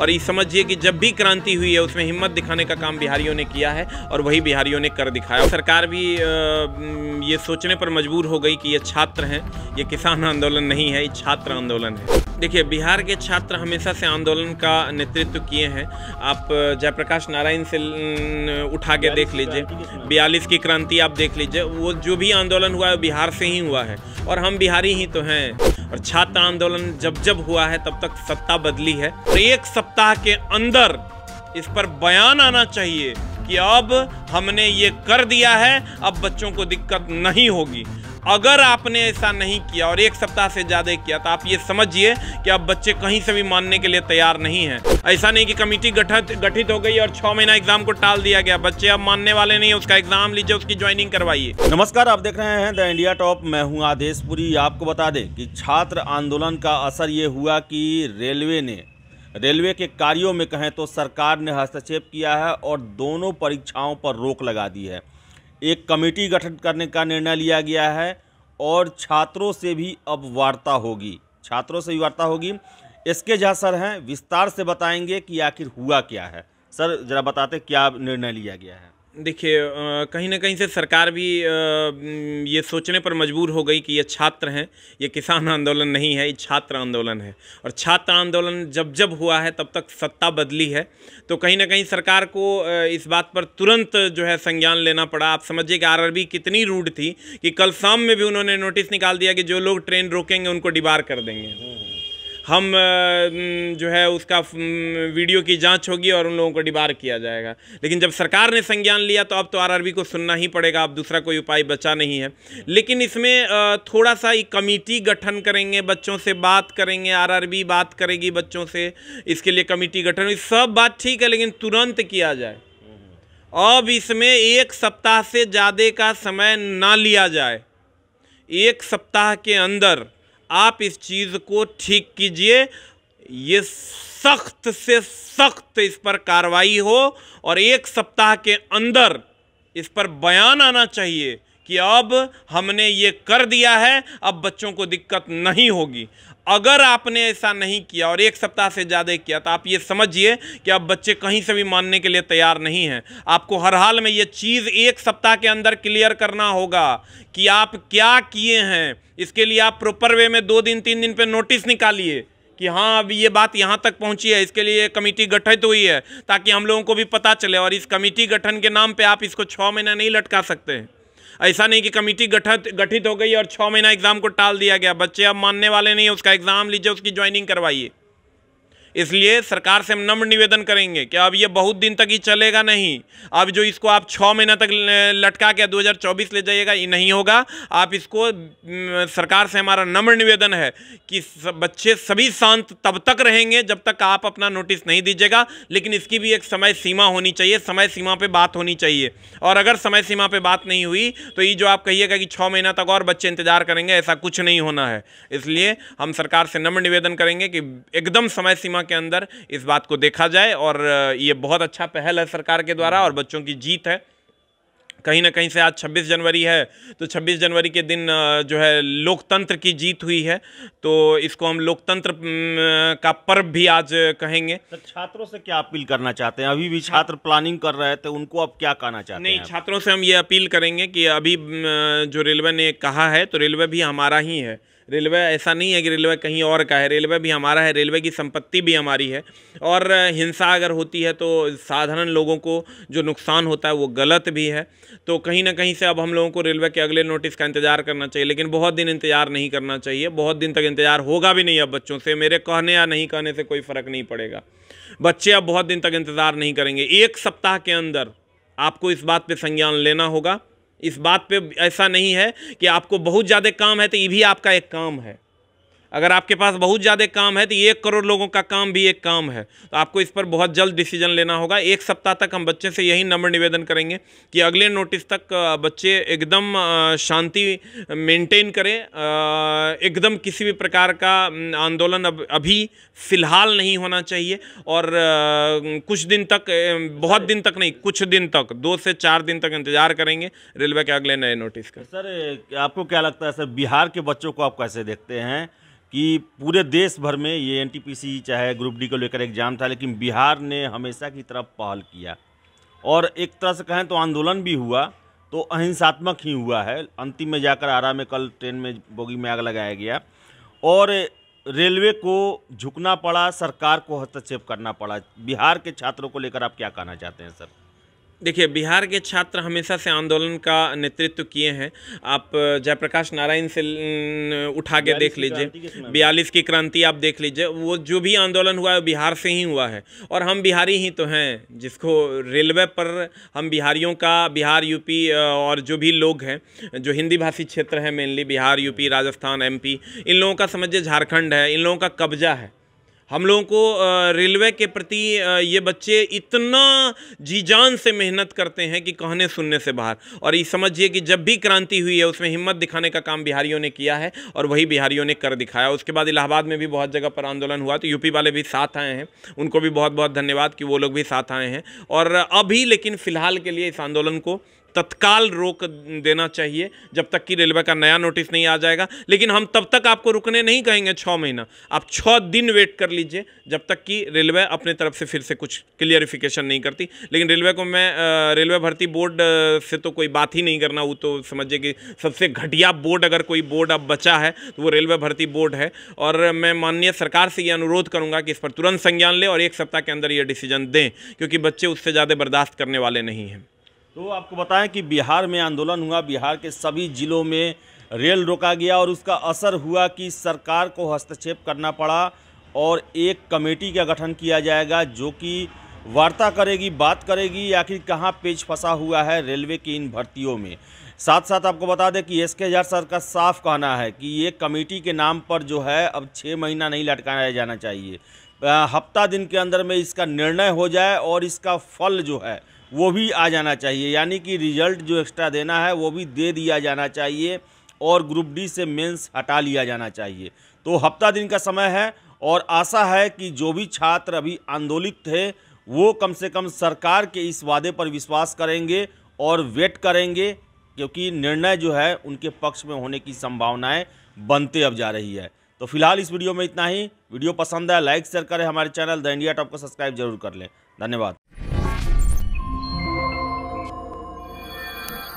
और ये समझिए कि जब भी क्रांति हुई है उसमें हिम्मत दिखाने का काम बिहारियों ने किया है और वही बिहारियों ने कर दिखाया सरकार भी ये सोचने पर मजबूर हो गई कि ये छात्र हैं ये किसान आंदोलन नहीं है ये छात्र आंदोलन है देखिए बिहार के छात्र हमेशा से आंदोलन का नेतृत्व किए हैं आप जयप्रकाश नारायण से उठा के देख लीजिए बयालीस की क्रांति आप देख लीजिए वो जो भी आंदोलन हुआ है बिहार से ही हुआ है और हम बिहारी ही तो हैं और छात्र सत्ता आंदोलन जब जब हुआ है तब तक सत्ता बदली है तो एक सप्ताह के अंदर इस पर बयान आना चाहिए कि अब हमने ये कर दिया है अब बच्चों को दिक्कत नहीं होगी अगर आपने ऐसा नहीं किया और एक सप्ताह से ज़्यादा किया तो आप ये समझिए कि आप बच्चे कहीं से भी मानने के लिए तैयार नहीं है ऐसा नहीं कि कमेटी गठित गठित हो गई और छह महीना एग्जाम को टाल दिया गया बच्चे अब मानने वाले नहीं उसका एग्जाम लीजिए उसकी ज्वाइनिंग करवाइए नमस्कार आप देख रहे हैं द इंडिया टॉप मैं हूँ पुरी आपको बता दें कि छात्र आंदोलन का असर ये हुआ कि रेलवे ने रेलवे के कार्यों में कहें तो सरकार ने हस्तक्षेप किया है और दोनों परीक्षाओं पर रोक लगा दी है एक कमेटी गठन करने का निर्णय लिया गया है और छात्रों से भी अब वार्ता होगी छात्रों से भी वार्ता होगी इसके जहाँ सर हैं विस्तार से बताएंगे कि आखिर हुआ क्या है सर ज़रा बताते क्या निर्णय लिया गया है देखिए कहीं ना कहीं से सरकार भी ये सोचने पर मजबूर हो गई कि ये छात्र हैं ये किसान आंदोलन नहीं है ये छात्र आंदोलन है और छात्र आंदोलन जब जब हुआ है तब तक सत्ता बदली है तो कहीं ना कहीं सरकार को इस बात पर तुरंत जो है संज्ञान लेना पड़ा आप समझिए कि आरआरबी कितनी रूढ़ थी कि कल शाम में भी उन्होंने नोटिस निकाल दिया कि जो लोग ट्रेन रोकेंगे उनको डिबार कर देंगे हम जो है उसका वीडियो की जांच होगी और उन लोगों को डिबार किया जाएगा लेकिन जब सरकार ने संज्ञान लिया तो अब तो आरआरबी को सुनना ही पड़ेगा अब दूसरा कोई उपाय बचा नहीं है लेकिन इसमें थोड़ा सा एक कमेटी गठन करेंगे बच्चों से बात करेंगे आर बात करेगी बच्चों से इसके लिए कमेटी गठन सब बात ठीक है लेकिन तुरंत किया जाए अब इसमें एक सप्ताह से ज़्यादा का समय ना लिया जाए एक सप्ताह के अंदर आप इस चीज़ को ठीक कीजिए ये सख्त से सख्त इस पर कार्रवाई हो और एक सप्ताह के अंदर इस पर बयान आना चाहिए कि अब हमने ये कर दिया है अब बच्चों को दिक्कत नहीं होगी अगर आपने ऐसा नहीं किया और एक सप्ताह से ज़्यादा किया तो आप ये समझिए कि अब बच्चे कहीं से भी मानने के लिए तैयार नहीं हैं आपको हर हाल में ये चीज़ एक सप्ताह के अंदर क्लियर करना होगा कि आप क्या किए हैं इसके लिए आप प्रॉपर वे में दो दिन तीन दिन पे नोटिस निकालिए कि हाँ अब ये बात यहाँ तक पहुँची है इसके लिए कमेटी गठित हुई है ताकि हम लोगों को भी पता चले और इस कमेटी गठन के नाम पर आप इसको छः महीना नहीं लटका सकते हैं ऐसा नहीं कि कमेटी गठित गठित हो गई और छः महीना एग्ज़ाम को टाल दिया गया बच्चे अब मानने वाले नहीं उसका एग्ज़ाम लीजिए उसकी ज्वाइनिंग करवाइए इसलिए सरकार से हम नम्र निवेदन करेंगे कि अब ये बहुत दिन तक ही चलेगा नहीं अब जो इसको आप छः महीना तक लटका के 2024 ले जाइएगा ये नहीं होगा आप इसको सरकार से हमारा नम्र निवेदन है कि सब बच्चे सभी शांत तब तक रहेंगे जब तक आप अपना नोटिस नहीं दीजिएगा लेकिन इसकी भी एक समय सीमा होनी चाहिए समय सीमा पर बात होनी चाहिए और अगर समय सीमा पर बात नहीं हुई तो ये जो आप कहिएगा कि छः महीना तक और बच्चे इंतजार करेंगे ऐसा कुछ नहीं होना है इसलिए हम सरकार से नम्र निवेदन करेंगे कि एकदम समय सीमा के अंदर इस बात को देखा जाए और ये बहुत अच्छा पहल है सरकार के द्वारा और बच्चों की जीत है कहीं ना कहीं से आज 26 जनवरी है तो 26 जनवरी के दिन जो है लोकतंत्र की जीत हुई है तो इसको हम लोकतंत्र का पर्व भी आज कहेंगे तो छात्रों से क्या अपील करना चाहते हैं अभी भी छात्र प्लानिंग कर रहे थे उनको अब क्या कहना चाहते हैं नहीं छात्रों से हम ये अपील करेंगे कि अभी जो रेलवे ने कहा है तो रेलवे भी हमारा ही है रेलवे ऐसा नहीं है कि रेलवे कहीं और का है रेलवे भी हमारा है रेलवे की संपत्ति भी हमारी है और हिंसा अगर होती है तो साधारण लोगों को जो नुकसान होता है वो गलत भी है तो कहीं ना कहीं से अब हम लोगों को रेलवे के अगले नोटिस का इंतज़ार करना चाहिए लेकिन बहुत दिन इंतज़ार नहीं करना चाहिए बहुत दिन तक इंतज़ार होगा भी नहीं अब बच्चों से मेरे कहने या नहीं कहने से कोई फ़र्क नहीं पड़ेगा बच्चे अब बहुत दिन तक इंतज़ार नहीं करेंगे एक सप्ताह के अंदर आपको इस बात पर संज्ञान लेना होगा इस बात पे ऐसा नहीं है कि आपको बहुत ज़्यादा काम है तो ये भी आपका एक काम है अगर आपके पास बहुत ज़्यादा काम है तो एक करोड़ लोगों का काम भी एक काम है तो आपको इस पर बहुत जल्द डिसीजन लेना होगा एक सप्ताह तक हम बच्चे से यही नम्र निवेदन करेंगे कि अगले नोटिस तक बच्चे एकदम शांति मेंटेन करें एकदम किसी भी प्रकार का आंदोलन अब अभी फ़िलहाल नहीं होना चाहिए और कुछ दिन तक बहुत दिन तक नहीं कुछ दिन तक दो से चार दिन तक इंतज़ार करेंगे रेलवे के अगले नए नोटिस का सर आपको क्या लगता है सर बिहार के बच्चों को आप कैसे देखते हैं कि पूरे देश भर में ये एन चाहे ग्रुप डी को लेकर एग्ज़ाम था लेकिन बिहार ने हमेशा की तरफ पहल किया और एक तरह से कहें तो आंदोलन भी हुआ तो अहिंसात्मक ही हुआ है अंतिम में जाकर आरा में कल ट्रेन में बोगी में आग लगाया गया और रेलवे को झुकना पड़ा सरकार को हस्तक्षेप करना पड़ा बिहार के छात्रों को लेकर आप क्या कहना चाहते हैं सर देखिए बिहार के छात्र हमेशा से आंदोलन का नेतृत्व किए हैं आप जयप्रकाश नारायण से उठा के देख लीजिए बयालीस की क्रांति आप देख लीजिए वो जो भी आंदोलन हुआ है बिहार से ही हुआ है और हम बिहारी ही तो हैं जिसको रेलवे पर हम बिहारियों का बिहार यूपी और जो भी लोग हैं जो हिंदी भाषी क्षेत्र है मेनली बिहार यूपी राजस्थान एम इन लोगों का समझिए झारखंड है इन लोगों का कब्जा है हम लोगों को रेलवे के प्रति ये बच्चे इतना जी जान से मेहनत करते हैं कि कहने सुनने से बाहर और ये समझिए कि जब भी क्रांति हुई है उसमें हिम्मत दिखाने का काम बिहारियों ने किया है और वही बिहारियों ने कर दिखाया उसके बाद इलाहाबाद में भी बहुत जगह पर आंदोलन हुआ तो यूपी वाले भी साथ आए हैं उनको भी बहुत बहुत धन्यवाद कि वो लोग भी साथ आए हैं और अभी लेकिन फ़िलहाल के लिए इस आंदोलन को तत्काल रोक देना चाहिए जब तक कि रेलवे का नया नोटिस नहीं आ जाएगा लेकिन हम तब तक आपको रुकने नहीं कहेंगे छः महीना आप छः दिन वेट कर लीजिए जब तक कि रेलवे अपने तरफ से फिर से कुछ क्लियरिफिकेशन नहीं करती लेकिन रेलवे को मैं रेलवे भर्ती बोर्ड से तो कोई बात ही नहीं करना वो तो समझिए कि सबसे घटिया बोर्ड अगर कोई बोर्ड अब बचा है तो वो रेलवे भर्ती बोर्ड है और मैं माननीय सरकार से ये अनुरोध करूँगा कि इस पर तुरंत संज्ञान लें और एक सप्ताह के अंदर ये डिसीजन दें क्योंकि बच्चे उससे ज़्यादा बर्दाश्त करने वाले नहीं हैं तो आपको बताएं कि बिहार में आंदोलन हुआ बिहार के सभी जिलों में रेल रोका गया और उसका असर हुआ कि सरकार को हस्तक्षेप करना पड़ा और एक कमेटी का गठन किया जाएगा जो कि वार्ता करेगी बात करेगी आखिर कहाँ पेच फंसा हुआ है रेलवे की इन भर्तियों में साथ साथ आपको बता दें कि एस के हजार सर का साफ कहना है कि ये कमेटी के नाम पर जो है अब छः महीना नहीं लटकाया जाना चाहिए हफ्ता दिन के अंदर में इसका निर्णय हो जाए और इसका फल जो है वो भी आ जाना चाहिए यानी कि रिजल्ट जो एक्स्ट्रा देना है वो भी दे दिया जाना चाहिए और ग्रुप डी से मेंस हटा लिया जाना चाहिए तो हफ्ता दिन का समय है और आशा है कि जो भी छात्र अभी आंदोलित थे वो कम से कम सरकार के इस वादे पर विश्वास करेंगे और वेट करेंगे क्योंकि निर्णय जो है उनके पक्ष में होने की संभावनाएँ बनते अब जा रही है तो फिलहाल इस वीडियो में इतना ही वीडियो पसंद है लाइक शेयर करें हमारे चैनल द इंडिया टॉप को सब्सक्राइब जरूर कर लें धन्यवाद